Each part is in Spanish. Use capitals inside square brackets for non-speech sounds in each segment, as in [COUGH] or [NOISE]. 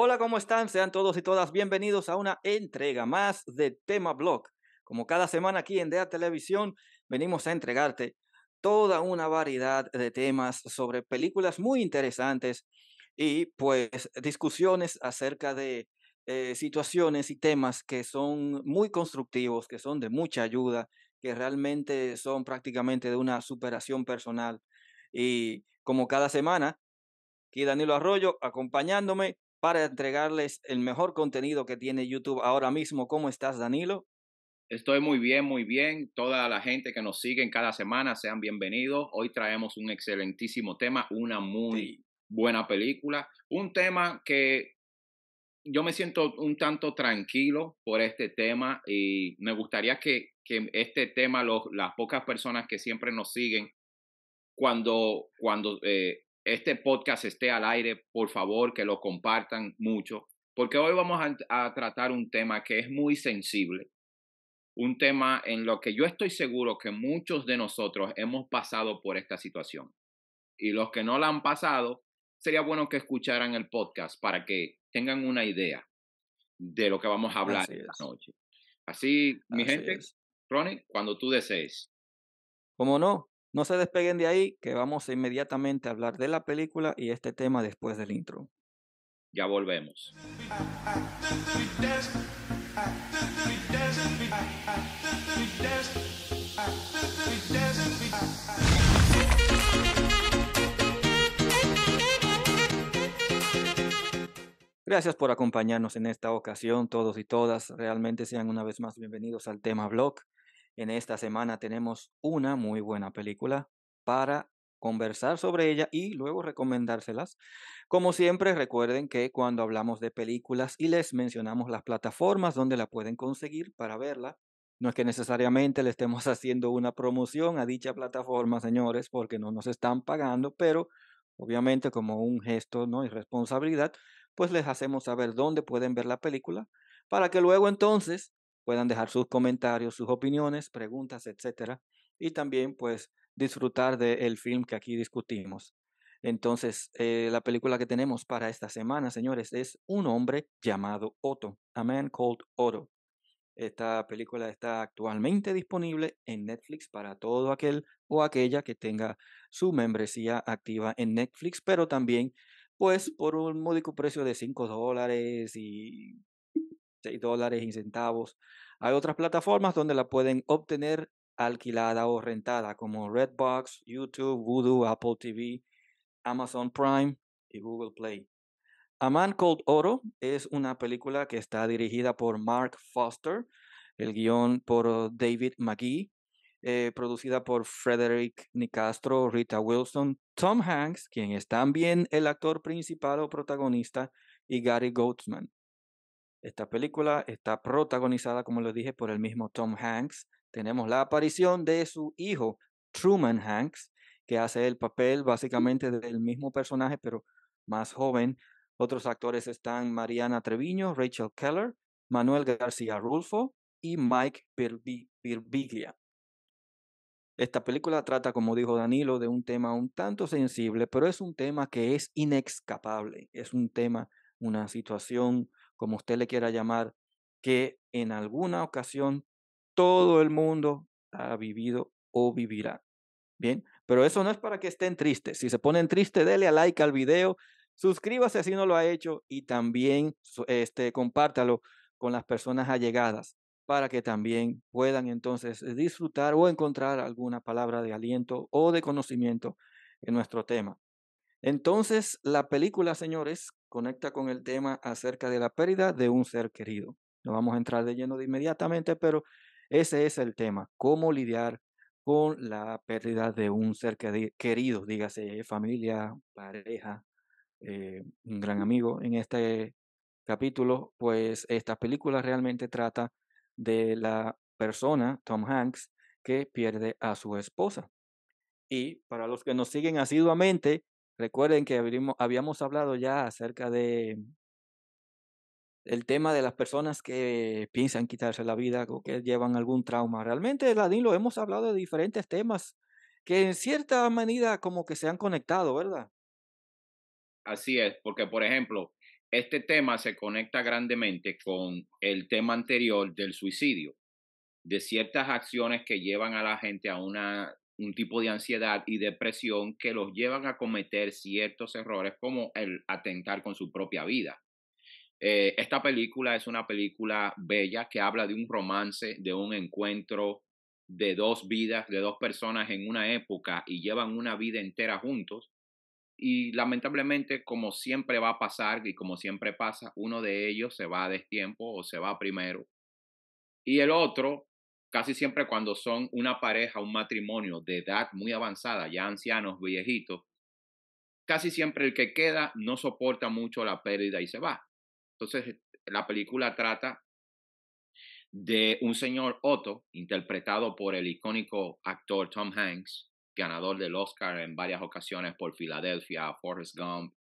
Hola, ¿cómo están? Sean todos y todas bienvenidos a una entrega más de Tema Blog. Como cada semana aquí en DEA Televisión, venimos a entregarte toda una variedad de temas sobre películas muy interesantes y pues discusiones acerca de eh, situaciones y temas que son muy constructivos, que son de mucha ayuda, que realmente son prácticamente de una superación personal. Y como cada semana, aquí Danilo Arroyo acompañándome para entregarles el mejor contenido que tiene YouTube ahora mismo. ¿Cómo estás, Danilo? Estoy muy bien, muy bien. Toda la gente que nos sigue en cada semana, sean bienvenidos. Hoy traemos un excelentísimo tema, una muy buena película, un tema que yo me siento un tanto tranquilo por este tema y me gustaría que, que este tema, los, las pocas personas que siempre nos siguen, cuando, cuando eh, este podcast esté al aire, por favor, que lo compartan mucho, porque hoy vamos a, tratar un tema que es muy sensible, un tema en lo que yo estoy seguro que muchos de nosotros hemos pasado por esta situación. Y los que no la han pasado, sería bueno que escucharan el podcast para que tengan una idea de lo que vamos a hablar esta noche. Así, mi gente, Ronnie, cuando tú desees. ¿Cómo no? No se despeguen de ahí, que vamos inmediatamente a hablar de la película y este tema después del intro. Ya volvemos. Gracias por acompañarnos en esta ocasión, todos y todas. Realmente sean una vez más bienvenidos al tema blog. En esta semana tenemos una muy buena película para conversar sobre ella y luego recomendárselas. Como siempre, recuerden que cuando hablamos de películas y les mencionamos las plataformas donde la pueden conseguir para verla, no es que necesariamente le estemos [LAUGHS] haciendo una promoción a dicha plataforma, señores, porque no nos están pagando, pero obviamente como un gesto ¿no? y responsabilidad, pues les hacemos saber dónde pueden ver la película para que luego entonces puedan dejar sus comentarios, sus opiniones, preguntas, etc. y también pues disfrutar del film que aquí discutimos. Entonces, eh, la película que tenemos para esta semana, señores, es Un hombre llamado Otto, A Man Called Otto. Esta película está actualmente disponible en Netflix para todo aquel o aquella que tenga su membresía activa en Netflix, pero también pues por un módico precio de 5 dólares y y dólares y centavos. Hay otras plataformas donde la pueden obtener alquilada o rentada, como Redbox, YouTube, Voodoo, Apple TV, Amazon Prime y Google Play. A Man Called Oro es una película que está dirigida por Mark Foster, el guión por oh, David McGee, eh, producida por Frederick Nicastro, Rita Wilson, Tom Hanks, quien es también el actor principal o protagonista, y Gary Goldman. Esta película está protagonizada, como les dije, por el mismo Tom Hanks. Tenemos la aparición de su hijo, Truman Hanks, que hace el papel básicamente del mismo personaje, pero más joven. Otros actores están Mariana Treviño, Rachel Keller, Manuel García Rulfo y Mike Birbiglia. Esta película trata, como dijo Danilo, de un tema un tanto sensible, pero es un tema que es inexcapable. Es un tema, una situación como usted le quiera llamar, que en alguna ocasión todo el mundo ha vivido o vivirá. Bien, pero eso no es para que estén tristes. Si se ponen tristes, denle a like al video, suscríbase si no lo ha hecho y también este, compártalo con las personas allegadas para que también puedan entonces disfrutar o encontrar alguna palabra de aliento o de conocimiento en nuestro tema. Entonces, la película, señores, conecta con el tema acerca de la pérdida de un ser querido. No vamos a entrar de lleno de inmediatamente, pero ese es el tema, cómo lidiar con la pérdida de un ser querido, dígase familia, pareja, eh, un gran amigo. En este capítulo, pues esta película realmente trata de la persona, Tom Hanks, que pierde a su esposa. Y para los que nos siguen asiduamente, Recuerden que habíamos hablado ya acerca de el tema de las personas que piensan quitarse la vida o que llevan algún trauma. Realmente, Ladín, lo hemos hablado de diferentes temas que en cierta manera como que se han conectado, ¿verdad? Así es, porque por ejemplo, este tema se conecta grandemente con el tema anterior del suicidio, de ciertas acciones que llevan a la gente a una un tipo de ansiedad y depresión que los llevan a cometer ciertos errores como el atentar con su propia vida. Eh, esta película es una película bella que habla de un romance, de un encuentro de dos vidas, de dos personas en una época y llevan una vida entera juntos. Y lamentablemente, como siempre va a pasar y como siempre pasa, uno de ellos se va a destiempo o se va primero. Y el otro casi siempre cuando son una pareja, un matrimonio de edad muy avanzada, ya ancianos, viejitos, casi siempre el que queda no soporta mucho la pérdida y se va. Entonces, la película trata de un señor Otto, interpretado por el icónico actor Tom Hanks, ganador del Oscar en varias ocasiones por Filadelfia, Forrest Gump,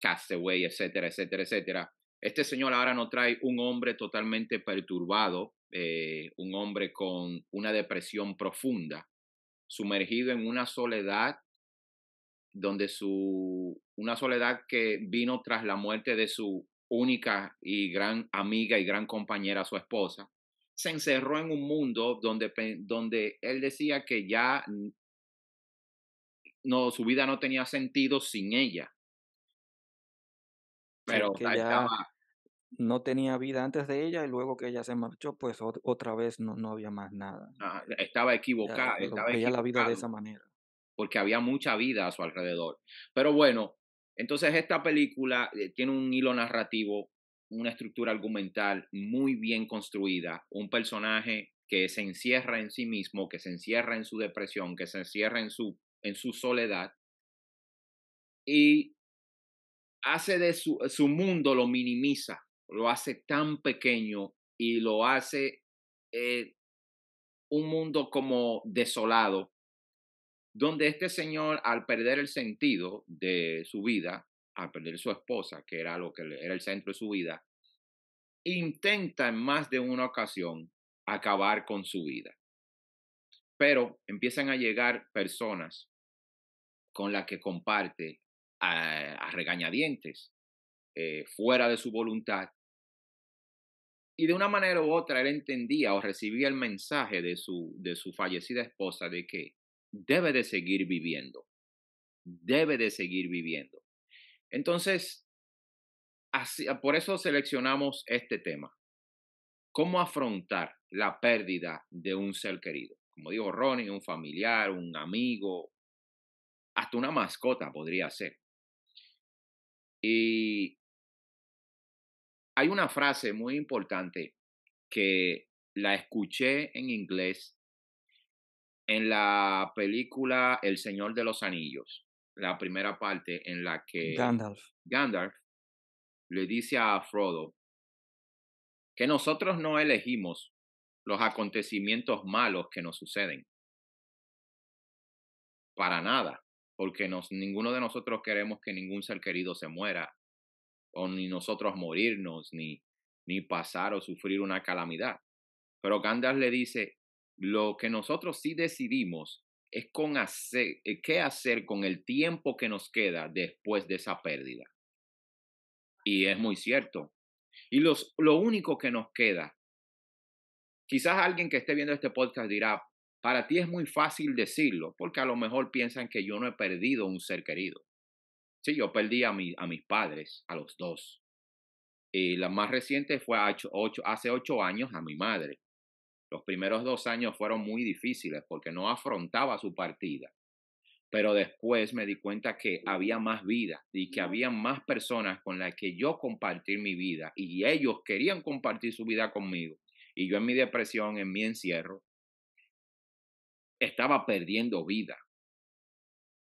Castaway, etcétera, etcétera, etcétera. Este señor ahora nos trae un hombre totalmente perturbado eh, un hombre con una depresión profunda, sumergido en una soledad donde su, una soledad que vino tras la muerte de su única y gran amiga y gran compañera, su esposa, se encerró en un mundo donde, donde él decía que ya no, su vida no tenía sentido sin ella. Pero no tenía vida antes de ella y luego que ella se marchó, pues otra vez no, no había más nada. Ah, e-, estaba equivocada. Ella estaba la vida de esa manera. Porque había mucha vida a su alrededor. Pero bueno, entonces esta película eh, tiene un hilo narrativo, una estructura argumental muy bien construida, un personaje que se encierra en sí mismo, que se encierra en su depresión, que se encierra en su, en su soledad y hace de su, su mundo lo minimiza lo hace tan pequeño y lo hace eh, un mundo como desolado, donde este señor, al perder el sentido de su vida, al perder su esposa, que era lo que era el centro de su vida, intenta en más de una ocasión acabar con su vida. Pero empiezan a llegar personas con las que comparte eh, a, regañadientes, eh, fuera de su voluntad, y de una manera u otra él entendía o recibía el mensaje de su, de su fallecida esposa de que debe de seguir viviendo, debe de seguir viviendo. Entonces, así, ah, por eso seleccionamos este tema, cómo afrontar la pérdida de un ser querido. Como digo, Ronnie, un familiar, un amigo, hasta una mascota podría ser. Y hay una frase muy importante que la escuché en inglés en la película El Señor de los Anillos, la primera parte en la que Gandalf, le dice a Frodo que nosotros no elegimos los acontecimientos malos que nos suceden. Para nada, porque nos, ninguno de nosotros queremos que ningún ser querido se muera o ni nosotros morirnos, ni, ni pasar o sufrir una calamidad. Pero Gandalf le dice, lo que nosotros sí decidimos es con hacer, eh, qué hacer con el tiempo que nos queda después de esa pérdida. Y es muy cierto. Y los, lo único que nos queda, quizás alguien que esté viendo este podcast dirá, para ti es muy fácil decirlo, porque a lo mejor piensan que yo no he perdido un ser querido. Sí, yo perdí a, mis padres, a los dos. Y eh, la más reciente fue hace ocho años a mi madre. Los primeros dos años fueron muy difíciles porque no afrontaba su partida. Pero después me di cuenta que había más vida y que había más personas con las que yo compartir mi vida y ellos querían compartir su vida conmigo. Y yo en mi depresión, en mi encierro, estaba perdiendo vida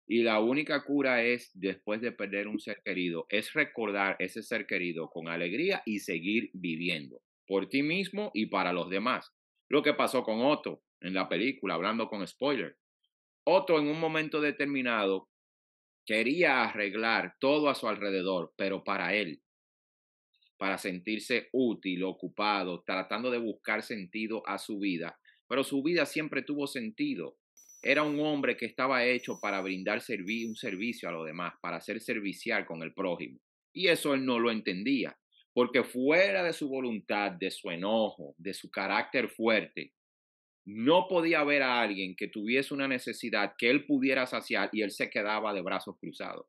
y la única cura es, después de perder un ser querido, es recordar ese ser querido con alegría y seguir viviendo por ti mismo y para los demás. Lo que pasó con Otto en la película, hablando con spoiler. Otto en un momento determinado quería arreglar todo a su alrededor, pero para él, para sentirse útil, ocupado, tratando de buscar sentido a su vida. Pero su vida siempre tuvo sentido era un hombre que estaba hecho para brindar un servicio a los demás, para ser servicial con el prójimo. Y eso él no lo entendía, porque fuera de su voluntad, de su enojo, de su carácter fuerte, no podía ver a alguien que tuviese una necesidad que él pudiera saciar y él se quedaba de brazos cruzados.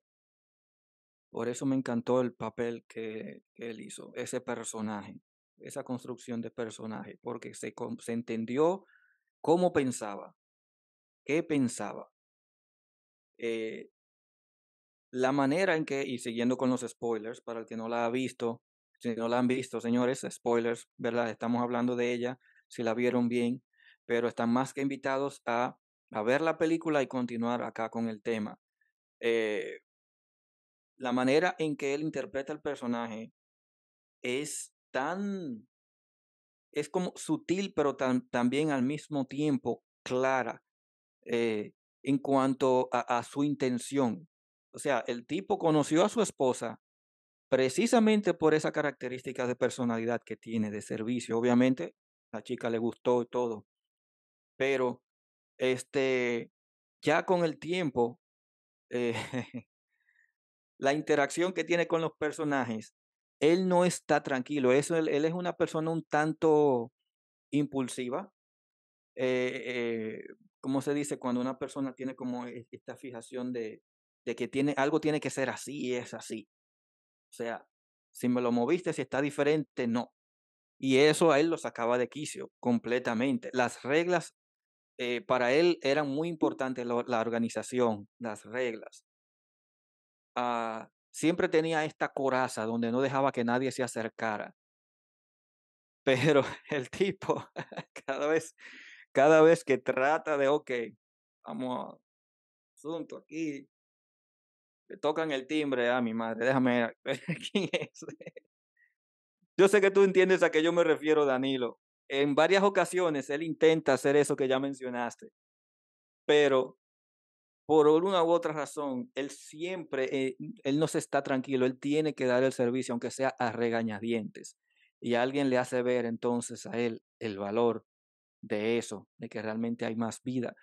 Por eso me encantó el papel que, él hizo, ese personaje, esa construcción de personaje, porque se, se entendió cómo pensaba, qué pensaba. Eh, la manera en que, y siguiendo con los spoilers, para el que no la ha visto, si no la han visto, señores, spoilers, ¿verdad? Estamos hablando de ella, si la vieron bien, pero están más que invitados a, ver la película y continuar acá con el tema. Eh, la manera en que él interpreta el personaje es tan, es como sutil, pero también al mismo tiempo clara eh, en cuanto a, su intención. O sea, el tipo conoció a su esposa precisamente por esa característica de personalidad que tiene, de servicio. Obviamente, la chica le gustó y todo. Pero, este, ya con el tiempo, eh, [LAUGHS] la interacción que tiene con los personajes, él no está tranquilo. Eso, él, es una persona un tanto impulsiva, eh, eh ¿cómo se dice? Cuando una persona tiene como e, esta fijación de, de que tiene, algo tiene que ser así y es así. O sea, si me lo moviste, si está diferente, no. Y eso a él lo sacaba de quicio completamente. Las reglas eh, para él eran muy importantes, la organización, las reglas. Ah, siempre tenía esta coraza donde no dejaba que nadie se acercara. Pero [LAUGHS] el tipo [LAUGHS] cada vez cada vez que trata de, ok, vamos a asunto aquí, le tocan el timbre a mi madre, déjame [LAUGHS] ver quién es. Yo sé que tú entiendes a qué yo me refiero, Danilo. En varias ocasiones él intenta hacer eso que ya mencionaste, pero por una u otra razón, él siempre, eh, él no se está tranquilo, él tiene que dar el servicio, aunque sea a regañadientes. Y alguien le hace ver entonces a él el valor de eso, de que realmente hay más vida.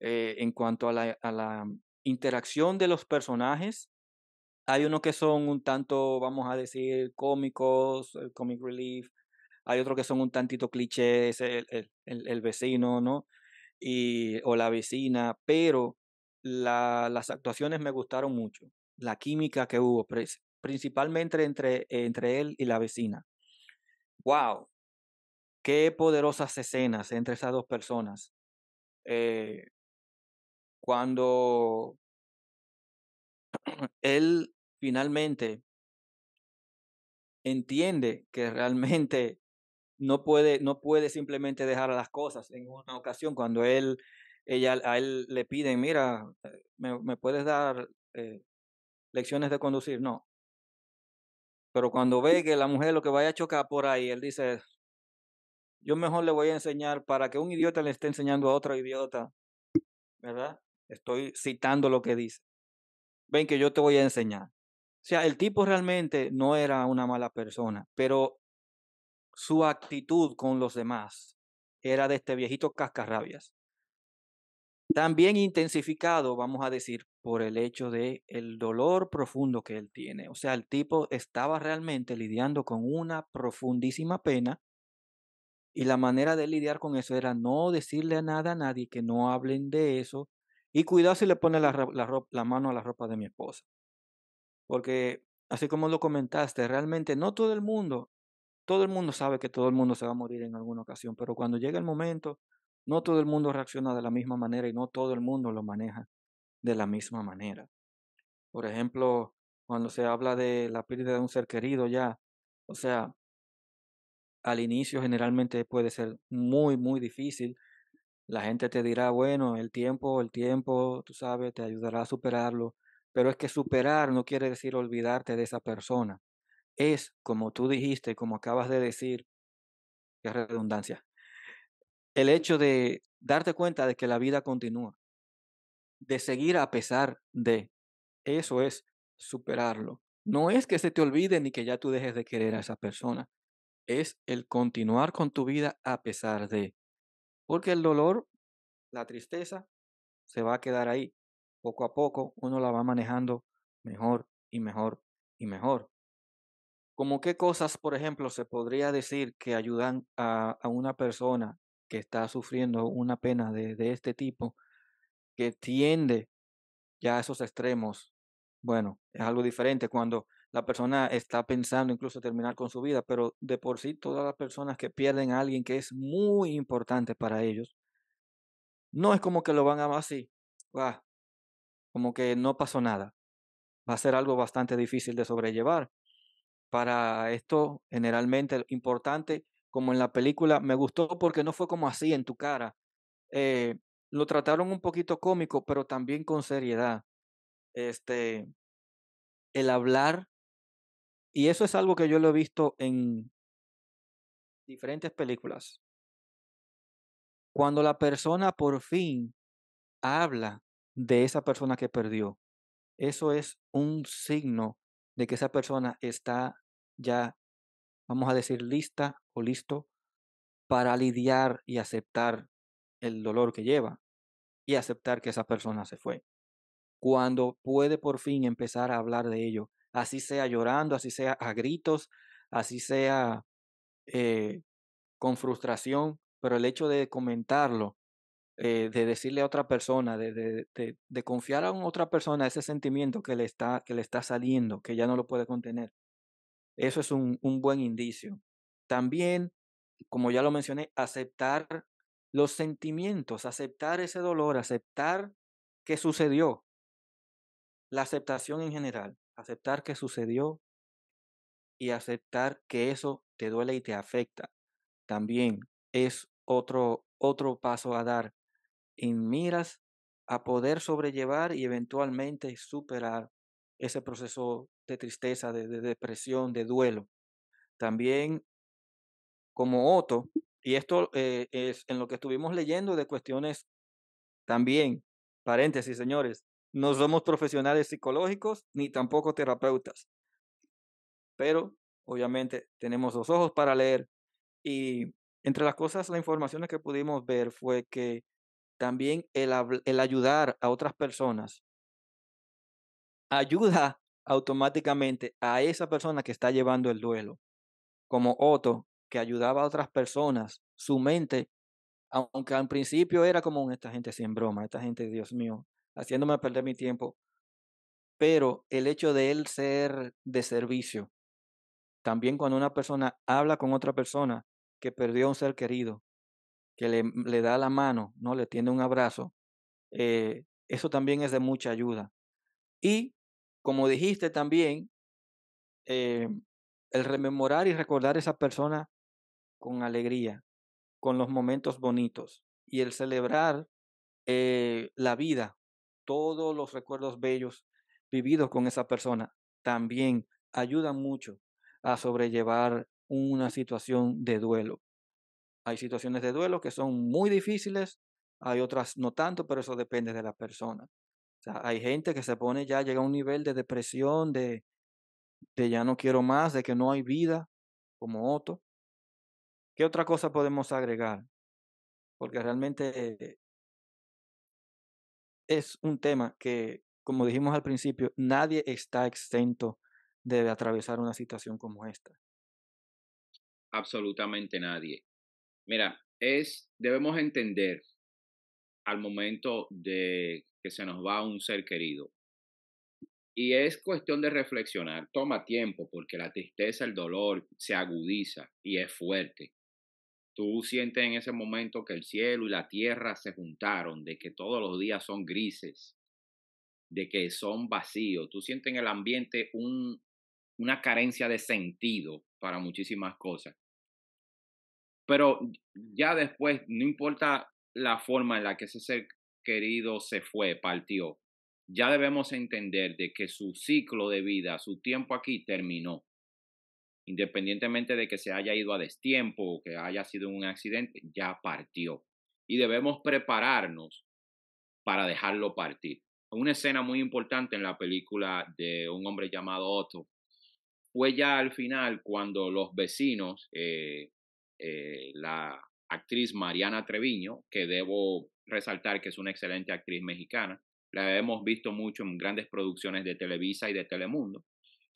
Eh, en cuanto a la, interacción de los personajes, hay unos que son un tanto, vamos a decir, cómicos, el eh, comic relief, hay otros que son un tantito clichés, el, vecino, ¿no? o la vecina, pero las actuaciones me gustaron mucho, la química que hubo, principalmente entre él y la vecina. ¡Wow! Qué poderosas escenas entre esas dos personas. Eh, cuando él finalmente entiende que realmente no puede, no puede simplemente dejar las cosas. En una ocasión, cuando él, ella, a él le piden, mira, eh, ¿me, puedes dar eh, lecciones de conducir? No. Pero cuando ve que la mujer lo que vaya a chocar por ahí, él dice, yo mejor le voy a enseñar para que un idiota le esté enseñando a otro idiota, ¿verdad? Estoy citando lo que dice. Ven que yo te voy a enseñar. O sea, el tipo realmente no era una mala persona, pero su actitud con los demás era de este viejito cascarrabias. También intensificado, vamos a decir, por el hecho de el dolor profundo que él tiene. O sea, el tipo estaba realmente lidiando con una profundísima pena y la manera de lidiar con eso era no decirle nada a nadie, que no hablen de eso. Y cuidado si le pone la, la mano a la ropa de mi esposa. Porque, así como lo comentaste, realmente no todo el mundo, todo el mundo sabe que todo el mundo se va a morir en alguna ocasión, pero cuando llega el momento, no todo el mundo reacciona de la misma manera y no todo el mundo lo maneja de la misma manera. Por ejemplo, cuando se habla de la pérdida de un ser querido ya, o sea, al inicio generalmente puede ser muy, muy difícil. La gente te dirá, bueno, el tiempo, el tiempo, tú sabes, te ayudará a superarlo. Pero es que superar no quiere decir olvidarte de esa persona. Es, como tú dijiste, como acabas de decir, qué redundancia, el hecho de darte cuenta de que la vida continúa, de seguir a pesar de, eso es superarlo. No es que se te olvide ni que ya tú dejes de querer a esa persona, es el continuar con tu vida a pesar de. Porque el dolor, la tristeza, se va a quedar ahí. Poco a poco uno la va manejando mejor y mejor y mejor. Como qué cosas, por ejemplo, se podría decir que ayudan a, una persona que está sufriendo una pena de este tipo, que tiende ya a esos extremos. Bueno, es algo diferente cuando la persona está pensando incluso terminar con su vida, pero de por sí todas las personas que pierden a alguien que es muy importante para ellos, no es como que lo van a así, como que no pasó nada. Va a ser algo bastante difícil de sobrellevar. Para esto, generalmente importante, como en la película, me gustó porque no fue como así en tu cara. Eh, lo trataron un poquito cómico, pero también con seriedad. Este, el hablar y eso es algo que yo lo he visto en diferentes películas. Cuando la persona por fin habla de esa persona que perdió, eso es un signo de que esa persona está ya, vamos a decir, lista o listo para lidiar y aceptar el dolor que lleva y aceptar que esa persona se fue. Cuando puede por fin empezar a hablar de ello así sea llorando, así sea a gritos, así sea eh, con frustración, pero el hecho de comentarlo, eh, de decirle a otra persona, de, confiar a otra persona ese sentimiento que le, está, que le está saliendo, que ya no lo puede contener, eso es un, un buen indicio. También, como ya lo mencioné, aceptar los sentimientos, aceptar ese dolor, aceptar que sucedió, la aceptación en general aceptar que sucedió y aceptar que eso te duele y te afecta. También es otro, otro paso a dar en miras a poder sobrellevar y eventualmente superar ese proceso de tristeza, de, depresión, de duelo. También como otro, y esto eh, es en lo que estuvimos leyendo de cuestiones también, paréntesis, señores, no somos profesionales psicológicos ni tampoco terapeutas. Pero obviamente tenemos los ojos para leer y entre las cosas, la información que pudimos ver fue que también el, el ayudar a otras personas ayuda automáticamente a esa persona que está llevando el duelo. Como Otto, que ayudaba a otras personas, su mente, aunque al principio era como esta gente sin broma, esta gente, Dios mío, haciéndome perder mi tiempo, pero el hecho de él ser de servicio, también cuando una persona habla con otra persona que perdió a un ser querido, que le, mm, da la mano, ¿no? le tiene un abrazo, eh, eso también es de mucha ayuda. Y como dijiste también, eh, el rememorar y recordar a esa persona con alegría, con los momentos bonitos y el celebrar eh, la vida todos los recuerdos bellos vividos con esa persona también ayudan mucho a sobrellevar una situación de duelo. Hay situaciones de duelo que son muy difíciles, hay otras no tanto, pero eso depende de la persona. sea, hay gente que se pone ya, llega a un nivel de depresión, de, de ya no quiero más, de que no hay vida, como otro. ¿Qué otra cosa podemos agregar? Porque realmente es un tema que, como dijimos al principio, nadie está exento de atravesar una situación como esta. Absolutamente nadie. Mira, es, debemos entender al momento de que se nos va un ser querido. Y es cuestión de reflexionar, toma tiempo porque la tristeza, el dolor se agudiza y es fuerte tú sientes en ese momento que el cielo y la tierra se juntaron, de que todos los días son grises, de que son vacíos. Tú sientes en el ambiente un, una carencia de sentido para muchísimas cosas. Pero ya después, no importa la forma en la que ese ser querido se fue, partió, ya debemos entender de que su ciclo de vida, su tiempo aquí terminó independientemente de que se haya ido a destiempo o que haya sido un accidente, ya partió. Y debemos prepararnos para dejarlo partir. Una escena muy importante en la película de un hombre llamado Otto fue ya al final cuando los vecinos, eh, eh, la actriz Mariana Treviño, que debo resaltar que es una excelente actriz mexicana, la hemos visto mucho en grandes producciones de Televisa y de Telemundo,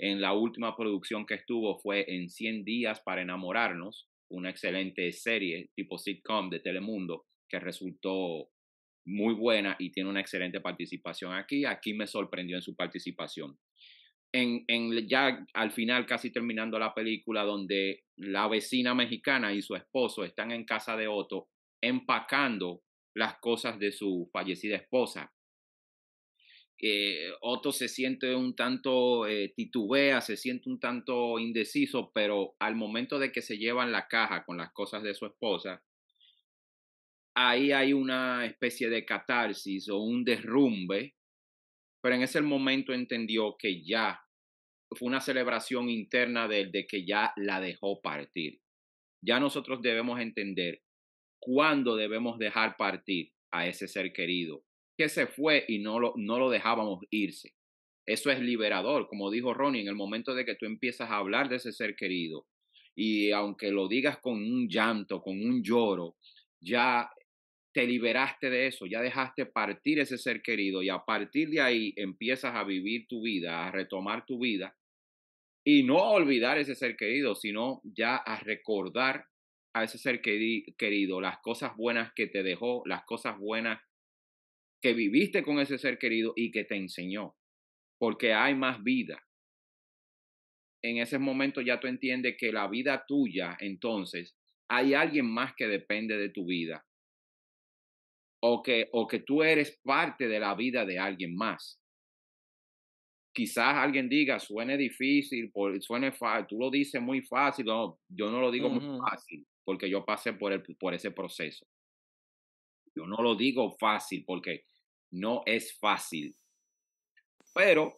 en la última producción que estuvo fue en 100 días para enamorarnos, una excelente serie tipo sitcom de Telemundo que resultó muy buena y tiene una excelente participación aquí. Aquí me sorprendió en su participación. En, ya al final, casi terminando la película, donde la vecina mexicana y su esposo están en casa de Otto empacando las cosas de su fallecida esposa Otto se siente un tanto eh, titubea, se siente un tanto indeciso, pero al momento de que se llevan la caja con las cosas de su esposa, ahí hay una especie de catarsis o un derrumbe, pero en ese momento entendió que ya fue una celebración interna de, de que ya la dejó partir. Ya nosotros debemos entender cuándo debemos dejar partir a ese ser querido se fue y no lo, no lo dejábamos irse. Eso es liberador, como dijo Ronnie, en el momento de que tú empiezas a hablar de ese ser querido y aunque lo digas con un llanto, con un lloro, ya te liberaste de eso, ya dejaste partir ese ser querido y a partir de ahí empiezas a vivir tu vida, a retomar tu vida y no a olvidar ese ser querido, sino ya a recordar a ese ser querido las cosas buenas que te dejó, las cosas buenas que viviste con ese ser querido y que te enseñó, porque hay más vida. En ese momento ya tú entiendes que la vida tuya, entonces, hay alguien más que depende de tu vida. O que, o que tú eres parte de la vida de alguien más. Quizás alguien diga, suene difícil, suene tú lo dices muy fácil, yo no lo digo muy fácil, porque yo pasé por, por ese proceso. Yo no lo digo fácil porque no es fácil. Pero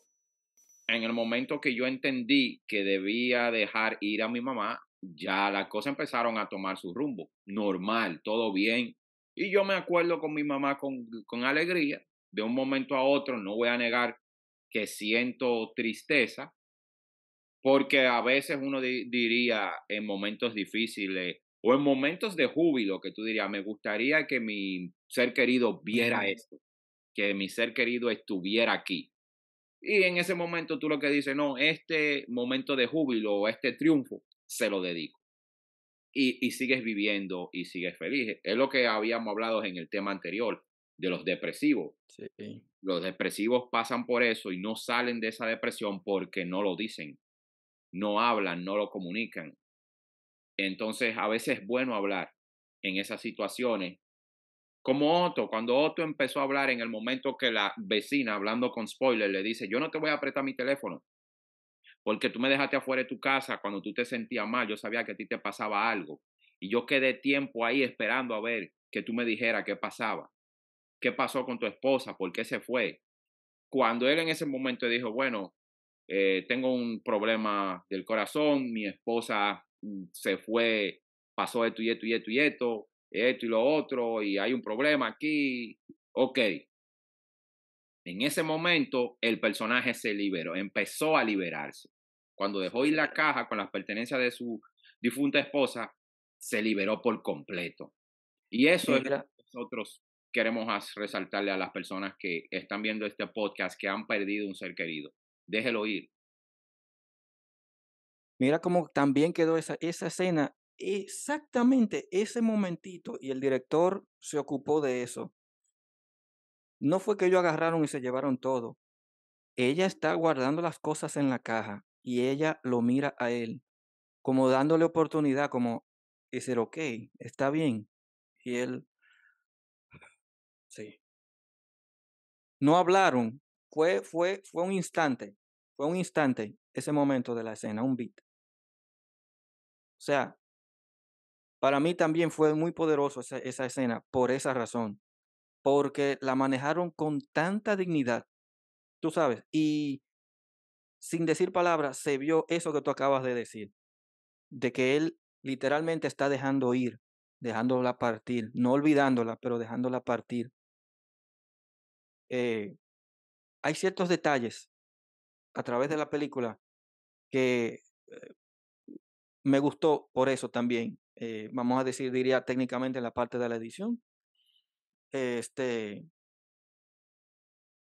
en el momento que yo entendí que debía dejar ir a mi mamá, ya las cosas empezaron a tomar su rumbo. Normal, todo bien. Y yo me acuerdo con mi mamá con, con alegría. De un momento a otro, no voy a negar que siento tristeza, porque a veces uno diría en momentos difíciles, o en momentos de júbilo que tú dirías, me gustaría que mi ser querido viera esto, que mi ser querido estuviera aquí. Y en ese momento tú lo que dices, no, este momento de júbilo o este triunfo se lo dedico. Y, sigues viviendo y sigues feliz. Es lo que habíamos hablado en el tema anterior de los depresivos. Los depresivos pasan por eso y no salen de esa depresión porque no lo dicen, no hablan, no lo comunican entonces, a veces es bueno hablar en esas situaciones. Como Otto, cuando Otto empezó a hablar en el momento que la vecina, hablando con spoiler, le dice, yo no te voy a apretar mi teléfono, porque tú me dejaste afuera de tu casa cuando tú te sentías mal, yo sabía que a ti te pasaba algo. Y yo quedé tiempo ahí esperando a ver que tú me dijeras qué pasaba, qué pasó con tu esposa, por qué se fue. Cuando él en ese momento dijo, bueno, eh, tengo un problema del corazón, mi esposa Mm, se fue, pasó esto y esto y esto y esto, esto y lo otro, y hay un problema aquí. Ok. En ese momento el personaje se liberó, empezó a liberarse. Cuando dejó ir la caja con las pertenencias de su difunta esposa, se liberó por completo. Y eso es lo que nosotros queremos resaltarle a las personas que están viendo este podcast, que han perdido un ser querido. Déjelo ir, Mira cómo también quedó esa, escena, exactamente ese momentito, y el director se ocupó de eso. No fue que ellos agarraron y se llevaron todo. Ella está guardando las cosas en la caja y ella lo mira a él, como dándole oportunidad, como decir, ok, está bien. Y él, sí. No hablaron, fue, fue, fue un instante, fue un instante ese momento de la escena, un beat. O sea, para mí también fue muy poderoso esa, escena por esa razón, porque la manejaron con tanta dignidad, tú sabes, y sin decir palabras se vio eso que tú acabas de decir, de que él literalmente está dejando ir, dejándola partir, no olvidándola, pero dejándola partir. Eh, hay ciertos detalles a través de la película que eh, me gustó por eso también. Eh, vamos a decir, diría técnicamente la parte de la edición. Este,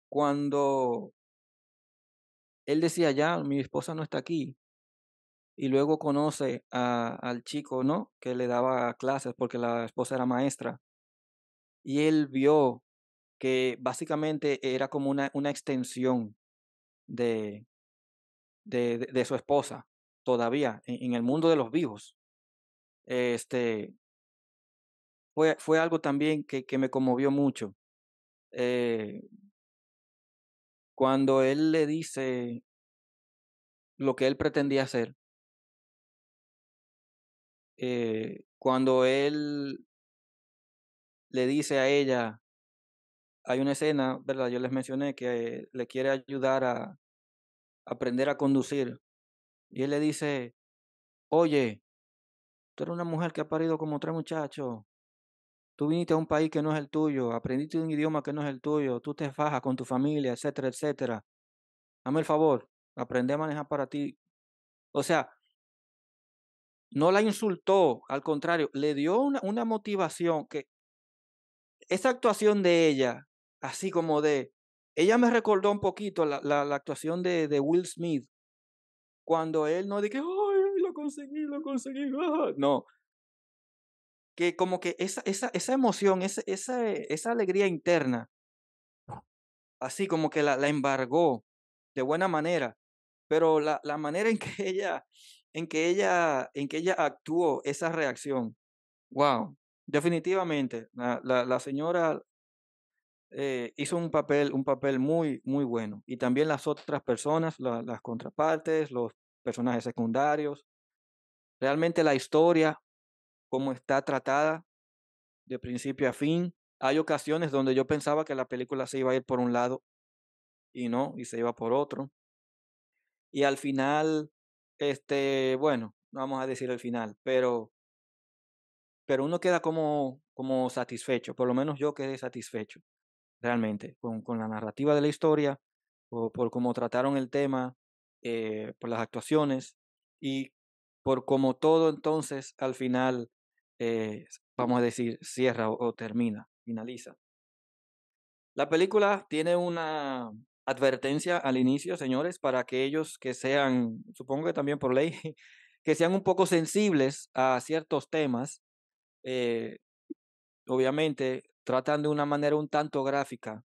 cuando él decía ya, mi esposa no está aquí, y luego conoce al chico, ¿no? Que le daba clases porque la esposa era maestra, y él vio que básicamente era como una, una extensión de, de, de su esposa, todavía en, el mundo de los vivos, este, fue, fue algo también que, que me conmovió mucho. Eh, cuando él le dice lo que él pretendía hacer, eh, cuando él le dice a ella, hay una escena, ¿verdad? Yo les mencioné que eh, le quiere ayudar a aprender a conducir y él le dice, oye, tú eres una mujer que ha parido como tres muchachos. Tú viniste a un país que no es el tuyo, aprendiste un idioma que no es el tuyo, tú te fajas con tu familia, etcétera, etcétera. Dame el favor, aprende a manejar para ti. O sea, no la insultó, al contrario, le dio una, motivación que esa actuación de ella, así como de, ella me recordó un poquito la, actuación de Will Smith cuando él no dice, ¡ay, lo conseguí, lo conseguí! Ah", no. Que como que esa, esa, esa emoción, esa, esa, esa alegría interna, así como que la, la embargó de buena manera, pero la, la manera en que [LAUGHS] ella, en que ella, en que ella actuó esa reacción, wow, definitivamente, la, la señora eh, hizo un papel, un papel muy, muy bueno. Y también las otras personas, las contrapartes, los personajes secundarios. Realmente la historia, como está tratada de principio a fin. Hay ocasiones donde yo pensaba que la película se iba a ir por un lado y no, y se iba por otro. Y al final, este, bueno, vamos a decir el final, pero, pero uno queda como, como satisfecho, por lo menos yo quedé satisfecho realmente, con, la narrativa de la historia, o por cómo trataron el tema, eh, por las actuaciones y por cómo todo entonces al final, eh, vamos a decir, cierra o, termina, finaliza. La película tiene una advertencia al inicio, señores, para aquellos que sean, supongo que también por ley, [LAUGHS] que sean un poco sensibles a ciertos temas. Eh, obviamente, tratan de una manera un tanto gráfica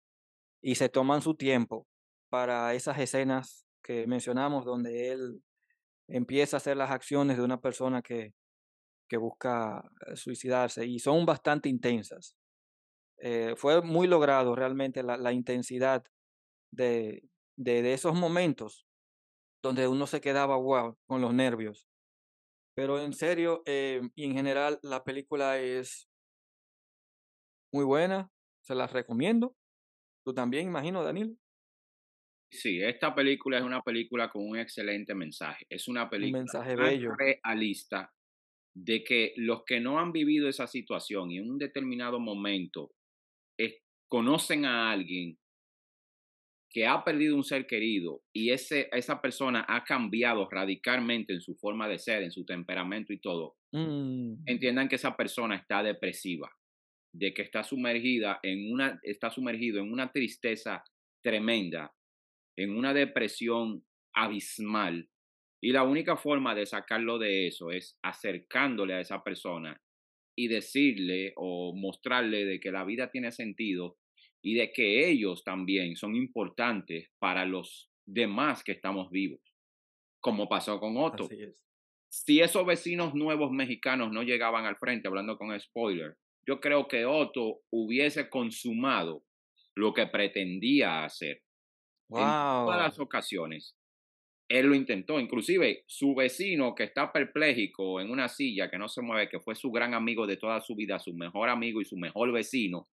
y se toman su tiempo para esas escenas que mencionamos donde él empieza a hacer las acciones de una persona que, que busca eh, suicidarse y son bastante intensas. Eh, fue muy logrado realmente la, intensidad de, de, esos momentos donde uno se quedaba wow con los nervios. Pero en serio eh, y en general la película es muy buena, se las recomiendo. Tú también, imagino, Daniel. Sí, esta película es una película con un excelente mensaje. Es una película realista de que los que no han vivido esa situación y en un determinado momento conocen a alguien que ha perdido un ser querido y ese, esa persona ha cambiado radicalmente en su forma de ser, en su temperamento y todo, mm. entiendan que esa persona está depresiva de que está sumergida en una, está sumergido en una tristeza tremenda, en una depresión abismal. Y la única forma de sacarlo de eso es acercándole a esa persona y decirle o mostrarle de que la vida tiene sentido y de que ellos también son importantes para los demás que estamos vivos, como pasó con Otto. Si esos vecinos nuevos mexicanos no llegaban al frente, hablando con spoiler, yo creo que Otto hubiese consumado lo que pretendía hacer. En todas las ocasiones. Él lo intentó. Inclusive su vecino que está perpléjico en una silla que no se mueve, que fue su gran amigo de toda su vida, su mejor amigo y su mejor vecino,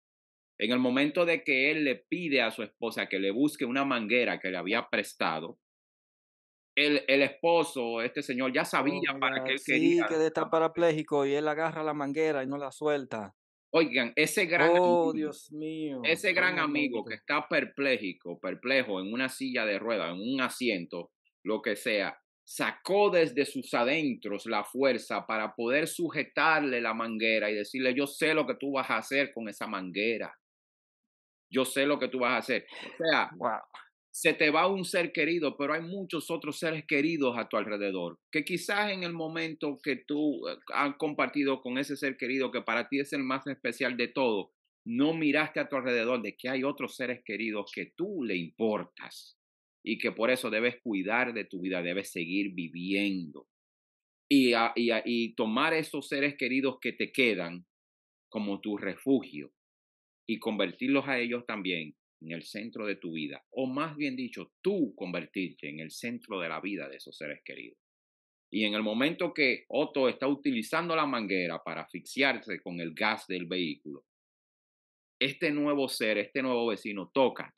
en el momento de que él le pide a su esposa que le busque una manguera que le había prestado, el, esposo, este señor, ya oh sabía para qué quería. Sí, que está parapléjico y él agarra la manguera y no la suelta. Oigan, ese gran, oh, amigo, Ese gran amigo que está perplejico, perplejo en una silla de ruedas, en un asiento, lo que sea, sacó desde sus adentros la fuerza para poder sujetarle la manguera y decirle, yo sé lo que tú vas a hacer con esa manguera. Yo sé lo que tú vas a hacer. O sea, se te va un ser querido, pero hay muchos otros seres queridos a tu alrededor, que quizás en el momento que tú eh, has compartido con ese ser querido, que para ti es el más especial de todo, no miraste a tu alrededor de que hay otros seres queridos que tú le importas y que por eso debes cuidar de tu vida, debes seguir viviendo y, y tomar esos seres queridos que te quedan como tu refugio y convertirlos a ellos también en el centro de tu vida, o más bien dicho, tú convertirte en el centro de la vida de esos seres queridos. Y en el momento que Otto está utilizando la manguera para asfixiarse con el gas del vehículo, este nuevo ser, este nuevo vecino toca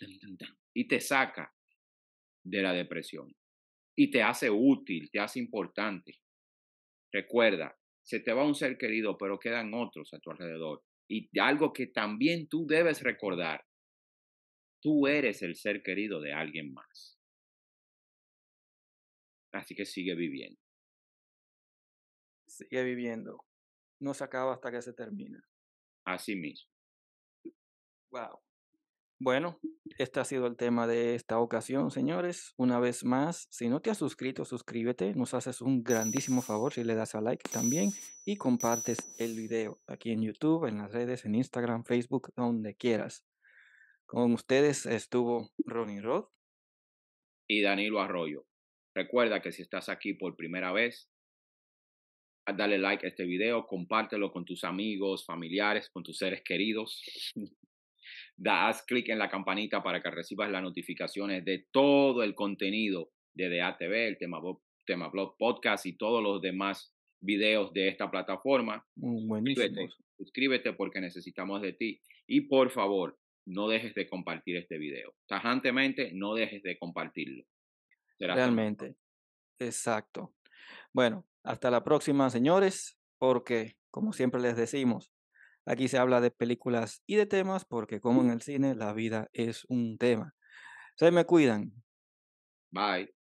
y te saca de la depresión y te hace útil, te hace importante. Recuerda, se te va un ser querido, pero quedan otros a tu alrededor. Y algo que también tú debes recordar Tú eres el ser querido de alguien más. Así que sigue viviendo. Sigue viviendo. No se acaba hasta que se termina. Así mismo. Wow. Bueno, este ha sido el tema de esta ocasión, señores. Una vez más, si no te has suscrito, suscríbete. Nos haces un grandísimo favor si le das a like también y compartes el video aquí en YouTube, en las redes, en Instagram, Facebook, donde quieras. Con ustedes estuvo Ronnie Roth y Danilo Arroyo. Recuerda que si estás aquí por primera vez, ah, dale like a este video, compártelo con tus amigos, familiares, con tus seres queridos. [LAUGHS] da, haz clic en la campanita para que recibas las notificaciones de todo el contenido de DATV, el tema, tema blog podcast y todos los demás videos de esta plataforma. Mm, Buenísimo. suscríbete porque necesitamos de ti. Y por favor, no dejes de compartir este video. Tajantemente, no dejes de compartirlo. Realmente. Exacto. Bueno, hasta la próxima, señores, porque como siempre les decimos, aquí se habla de películas y de temas, porque como en el cine, la vida es un tema. Se me cuidan. Bye.